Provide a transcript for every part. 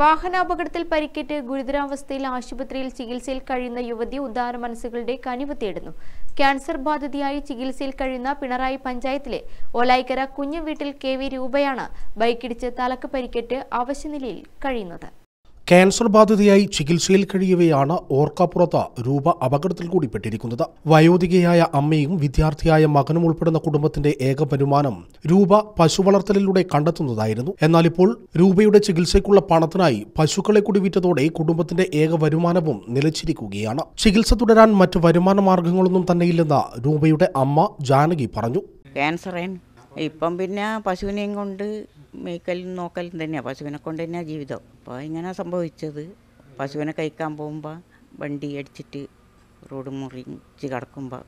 വാഹനാപകടത്തിൽ പരിക്കേറ്റ് ഗുരുതരാവസ്ഥയിൽ ആശുപത്രിയിൽ ചികിത്സയിൽ കഴിയുന്ന യുവതി ഉദാര മനസ്സുകളുടെ കനിവ് തേടുന്നു ക്യാൻസർ ബാധിതയായി ചികിത്സയിൽ കഴിയുന്ന പിണറായി പഞ്ചായത്തിലെ ഒലായിക്കര കുഞ്ഞുവീട്ടിൽ കെ വി രൂപയാണ് ബൈക്കിടിച്ച് തലക്ക് പരിക്കേറ്റ് അവശനിലയിൽ കഴിയുന്നത് ക്യാൻസർ ബാധിതയായി ചികിത്സയിൽ കഴിയവെയാണ് ഓർക്കാപ്പുറത്ത് രൂപ അപകടത്തിൽ കൂടിപ്പെട്ടിരിക്കുന്നത് വയോധികയായ അമ്മയും വിദ്യാർത്ഥിയായ മകനും ഉൾപ്പെടുന്ന കുടുംബത്തിന്റെ ഏക വരുമാനം രൂപ പശു വളർത്തലിലൂടെ കണ്ടെത്തുന്നതായിരുന്നു എന്നാൽ ഇപ്പോൾ രൂപയുടെ ചികിത്സയ്ക്കുള്ള പണത്തിനായി പശുക്കളെ കൂടി വിറ്റതോടെ കുടുംബത്തിന്റെ ഏക വരുമാനവും നിലച്ചിരിക്കുകയാണ് ചികിത്സ തുടരാൻ മറ്റ് വരുമാന മാർഗങ്ങളൊന്നും തന്നെയില്ലെന്ന് രൂപയുടെ അമ്മ ജാനകി പറഞ്ഞു ക്യാൻസർ ഇപ്പം പിന്നെ പശുവിനെയും കൊണ്ട് മേക്കലും നോക്കലും തന്നെയാണ് പശുവിനെ കൊണ്ട് തന്നെയാണ് ജീവിതം അപ്പോൾ ഇങ്ങനെ സംഭവിച്ചത് പശുവിനെ കഴിക്കാൻ പോകുമ്പോൾ വണ്ടി അടിച്ചിട്ട് റോഡ് മുറിച്ച് കിടക്കുമ്പോൾ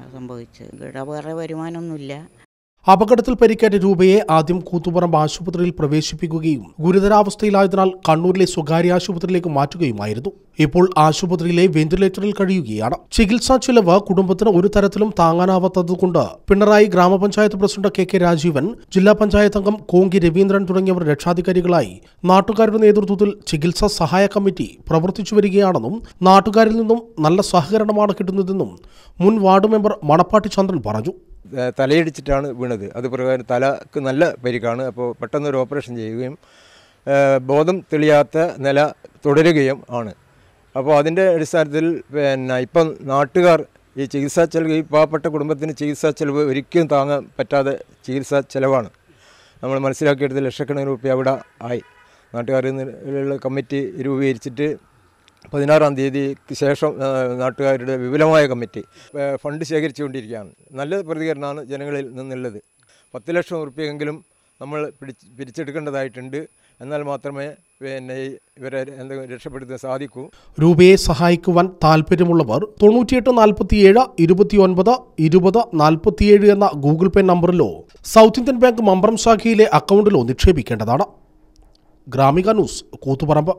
അത് സംഭവിച്ചത് ഇവിടെ വേറെ വരുമാനമൊന്നുമില്ല അപകടത്തിൽ പരിക്കേറ്റ രൂപയെ ആദ്യം കൂത്തുപറമ്പ് ആശുപത്രിയിൽ പ്രവേശിപ്പിക്കുകയും ഗുരുതരാവസ്ഥയിലായതിനാൽ കണ്ണൂരിലെ സ്വകാര്യ ആശുപത്രിയിലേക്ക് മാറ്റുകയുമായിരുന്നു ഇപ്പോൾ ആശുപത്രിയിലെ വെന്റിലേറ്ററിൽ കഴിയുകയാണ് ചികിത്സാ ചിലവ് കുടുംബത്തിന് ഒരു തരത്തിലും താങ്ങാനാവാത്തതുകൊണ്ട് പിണറായി ഗ്രാമപഞ്ചായത്ത് പ്രസിഡന്റ് കെ കെ രാജീവൻ ജില്ലാ പഞ്ചായത്ത് അംഗം കോങ്കി രവീന്ദ്രൻ തുടങ്ങിയവർ രക്ഷാധികാരികളായി നാട്ടുകാരുടെ നേതൃത്വത്തിൽ ചികിത്സാ സഹായ കമ്മിറ്റി പ്രവർത്തിച്ചു വരികയാണെന്നും നാട്ടുകാരിൽ നിന്നും നല്ല സഹകരണമാണ് കിട്ടുന്നതെന്നും മുൻ വാർഡ് മെമ്പർ മണപ്പാട്ടി ചന്ദ്രൻ പറഞ്ഞു തലയിടിച്ചിട്ടാണ് വീണത് അത് പ്രകാരം തലക്ക് നല്ല പരിക്കാണ് അപ്പോൾ പെട്ടെന്ന് ഒരു ഓപ്പറേഷൻ ചെയ്യുകയും ബോധം തെളിയാത്ത നില തുടരുകയും ആണ് അപ്പോൾ അതിൻ്റെ അടിസ്ഥാനത്തിൽ പിന്നെ ഇപ്പം നാട്ടുകാർ ഈ ചികിത്സാ ചെലവ് ഈ പാവപ്പെട്ട കുടുംബത്തിന് ചികിത്സാ ചെലവ് ഒരിക്കലും താങ്ങാൻ പറ്റാതെ ചികിത്സാ ചെലവാണ് നമ്മൾ മനസ്സിലാക്കിയെടുത്ത് ലക്ഷക്കണക്കിന് രൂപ അവിടെ ആയി നാട്ടുകാരിൽ നിന്നുള്ള കമ്മിറ്റി രൂപീകരിച്ചിട്ട് പതിനാറാം തീയതി ശേഷം നാട്ടുകാരുടെ വിപുലമായ കമ്മിറ്റി ഫണ്ട് ശേഖരിച്ചുകൊണ്ടിരിക്കുകയാണ് നല്ല പ്രതികരണമാണ് ജനങ്ങളിൽ നിന്നുള്ളത് പത്ത് ലക്ഷം റുപ്യയെങ്കിലും നമ്മൾ പിടിച്ച് പിരിച്ചെടുക്കേണ്ടതായിട്ടുണ്ട് എന്നാൽ മാത്രമേ പിന്നെ ഇവരെ എന്തെങ്കിലും രക്ഷപ്പെടുത്താൻ സാധിക്കൂ രൂപയെ സഹായിക്കുവാൻ താല്പര്യമുള്ളവർ തൊണ്ണൂറ്റിയെട്ട് നാൽപ്പത്തിയേഴ് ഒൻപത് ഇരുപത് നാൽപ്പത്തിയേഴ് എന്ന ഗൂഗിൾ പേ നമ്പറിലോ സൗത്ത് ഇന്ത്യൻ ബാങ്ക് മമ്പറം ശാഖയിലെ അക്കൗണ്ടിലോ നിക്ഷേപിക്കേണ്ടതാണ് ഗ്രാമിക ന്യൂസ് കൂത്തുപറമ്പ്